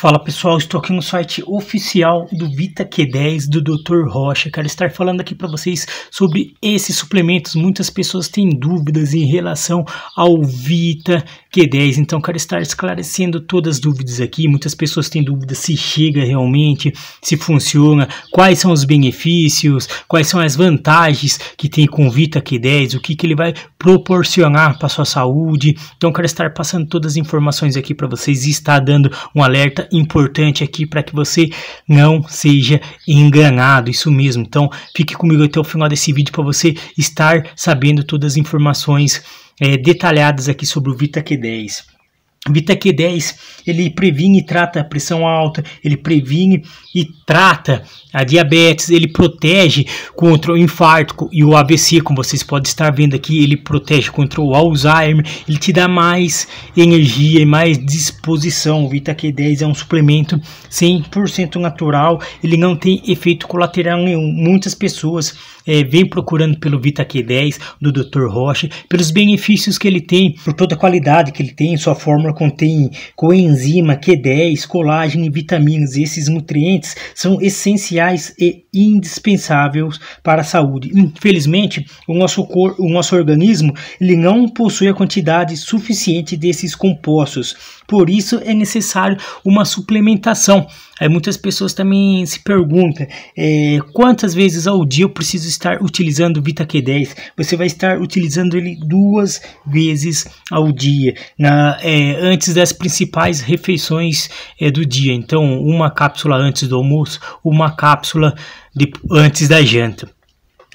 Fala pessoal, estou aqui no site oficial do Vita Q10 do Dr. Rocha. Quero estar falando aqui para vocês sobre esses suplementos. Muitas pessoas têm dúvidas em relação ao Vita Q10, então quero estar esclarecendo todas as dúvidas aqui. Muitas pessoas têm dúvidas se chega realmente, se funciona, quais são os benefícios, quais são as vantagens que tem com o Vita Q10, o que, que ele vai proporcionar para sua saúde. Então quero estar passando todas as informações aqui para vocês e estar dando um alerta importante aqui para que você não seja enganado, isso mesmo. Então, fique comigo até o final desse vídeo para você estar sabendo todas as informações é, detalhadas aqui sobre o Vita Q10 q 10 ele previne e trata a pressão alta, ele previne e trata a diabetes, ele protege contra o infarto e o AVC, como vocês podem estar vendo aqui, ele protege contra o Alzheimer, ele te dá mais energia e mais disposição. O q 10 é um suplemento 100% natural, ele não tem efeito colateral nenhum. Muitas pessoas é, vem procurando pelo Vita Q10 do Dr. Rocha, pelos benefícios que ele tem, por toda a qualidade que ele tem. Sua fórmula contém coenzima Q10, colágeno e vitaminas. E esses nutrientes são essenciais e indispensáveis para a saúde. Infelizmente, o nosso, corpo o nosso organismo ele não possui a quantidade suficiente desses compostos. Por isso é necessário uma suplementação. Aí muitas pessoas também se perguntam é, quantas vezes ao dia eu preciso estar utilizando o Vita Q10, você vai estar utilizando ele duas vezes ao dia, na, é, antes das principais refeições é, do dia. Então, uma cápsula antes do almoço, uma cápsula de, antes da janta.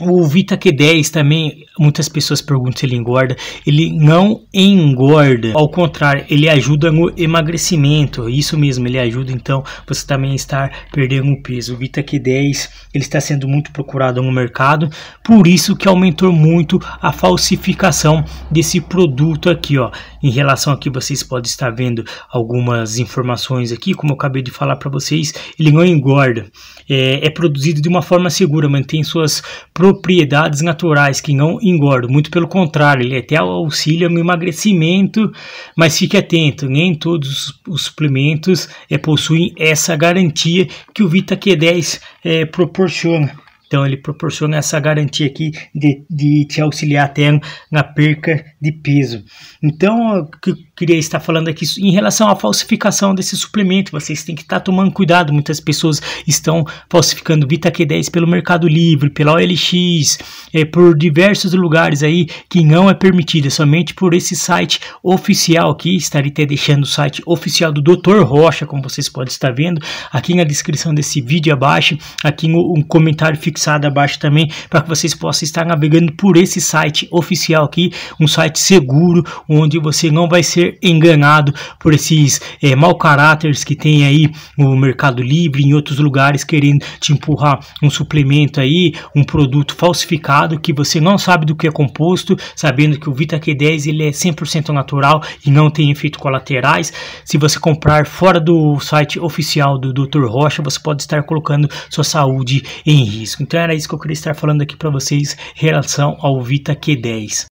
O Vita Q10 também, muitas pessoas perguntam se ele engorda. Ele não engorda, ao contrário, ele ajuda no emagrecimento. Isso mesmo, ele ajuda então você também estar perdendo peso. O Vita Q10 ele está sendo muito procurado no mercado, por isso que aumentou muito a falsificação desse produto aqui, ó. Em relação aqui vocês podem estar vendo algumas informações aqui, como eu acabei de falar para vocês, ele não engorda. É, é, produzido de uma forma segura, mantém suas propriedades naturais que não engordam, muito pelo contrário, ele até auxilia no emagrecimento, mas fique atento, nem todos os suplementos é, possuem essa garantia que o Vita Q10 é, proporciona. Então ele proporciona essa garantia aqui de, de te auxiliar até na perca de peso. Então, eu queria estar falando aqui em relação à falsificação desse suplemento, vocês têm que estar tomando cuidado. Muitas pessoas estão falsificando Vita Q10 pelo Mercado Livre, pela OLX, é, por diversos lugares aí que não é permitida, é somente por esse site oficial aqui. Estarei até deixando o site oficial do Dr. Rocha, como vocês podem estar vendo, aqui na descrição desse vídeo abaixo, aqui um comentário fixado fixada abaixo também para que vocês possam estar navegando por esse site oficial aqui, um site seguro onde você não vai ser enganado por esses é, mau caráteres que tem aí no Mercado Livre, em outros lugares querendo te empurrar um suplemento aí, um produto falsificado que você não sabe do que é composto, sabendo que o Vita Q10 ele é 100% natural e não tem efeitos colaterais. Se você comprar fora do site oficial do Dr. Rocha, você pode estar colocando sua saúde em risco. Então era isso que eu queria estar falando aqui para vocês em relação ao Vita Q10.